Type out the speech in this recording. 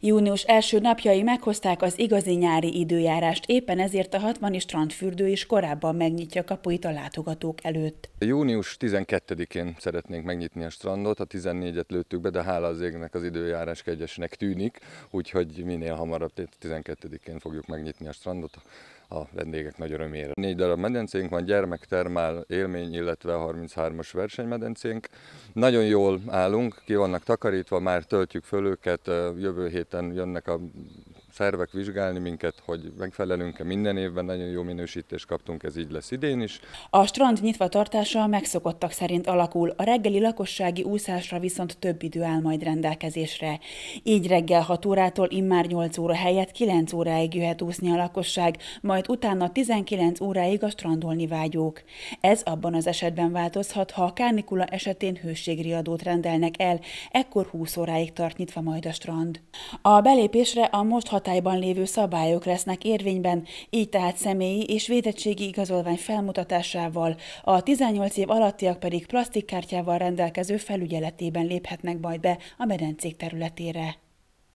Június első napjai meghozták az igazi nyári időjárást, éppen ezért a 60 strandfürdő is korábban megnyitja kapuit a látogatók előtt. Június 12-én szeretnénk megnyitni a strandot, a 14-et lőttük be, de hála az égnek az időjárás kegyesnek tűnik, úgyhogy minél hamarabb 12-én fogjuk megnyitni a strandot a vendégek nagy örömére. Négy darab medencénk van, gyermektermál élmény, illetve a 33-as versenymedencénk. Nagyon jól állunk, ki vannak takarítva, már töltjük föl őket, jövő héten jönnek a szervek vizsgálni minket, hogy megfelelünk-e minden évben, nagyon jó minősítést kaptunk, ez így lesz idén is. A strand nyitva tartása megszokottak szerint alakul, a reggeli lakossági úszásra viszont több idő áll majd rendelkezésre. Így reggel 6 órától immár 8 óra helyett 9 óráig jöhet úszni a lakosság, majd utána 19 óráig a strandolni vágyók. Ez abban az esetben változhat, ha a kárnikula esetén hőségriadót rendelnek el, ekkor 20 óráig tart nyitva majd a strand. A belépésre a most hatályban lévő szabályok lesznek érvényben, így tehát személyi és védettségi igazolvány felmutatásával, a 18 év alattiak pedig plastikkártyával rendelkező felügyeletében léphetnek majd be a medencék területére.